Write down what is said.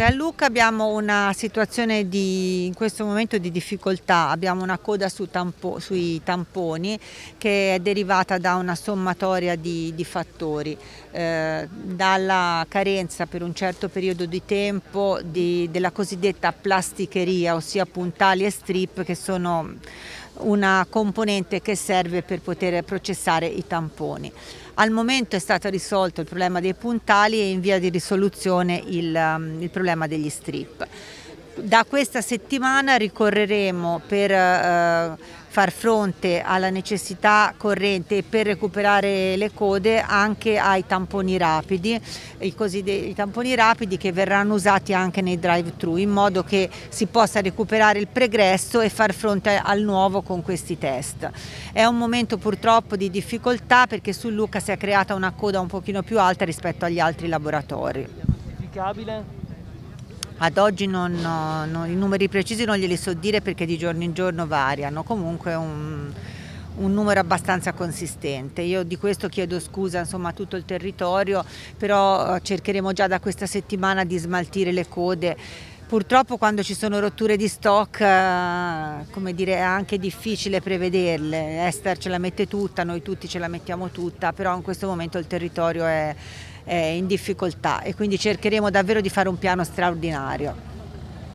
A Lucca abbiamo una situazione di, in questo momento di difficoltà, abbiamo una coda su tampo, sui tamponi che è derivata da una sommatoria di, di fattori, eh, dalla carenza per un certo periodo di tempo di, della cosiddetta plasticheria, ossia puntali e strip che sono una componente che serve per poter processare i tamponi. Al momento è stato risolto il problema dei puntali e in via di risoluzione il, um, il problema degli strip. Da questa settimana ricorreremo per eh, far fronte alla necessità corrente e per recuperare le code anche ai tamponi rapidi, i, cosiddetti tamponi rapidi che verranno usati anche nei drive-thru in modo che si possa recuperare il pregresso e far fronte al nuovo con questi test. È un momento purtroppo di difficoltà perché su Luca si è creata una coda un pochino più alta rispetto agli altri laboratori. Ad oggi non, non, i numeri precisi non glieli so dire perché di giorno in giorno variano, comunque un, un numero abbastanza consistente. Io di questo chiedo scusa insomma, a tutto il territorio, però eh, cercheremo già da questa settimana di smaltire le code Purtroppo quando ci sono rotture di stock eh, come dire, è anche difficile prevederle, Esther ce la mette tutta, noi tutti ce la mettiamo tutta, però in questo momento il territorio è, è in difficoltà e quindi cercheremo davvero di fare un piano straordinario.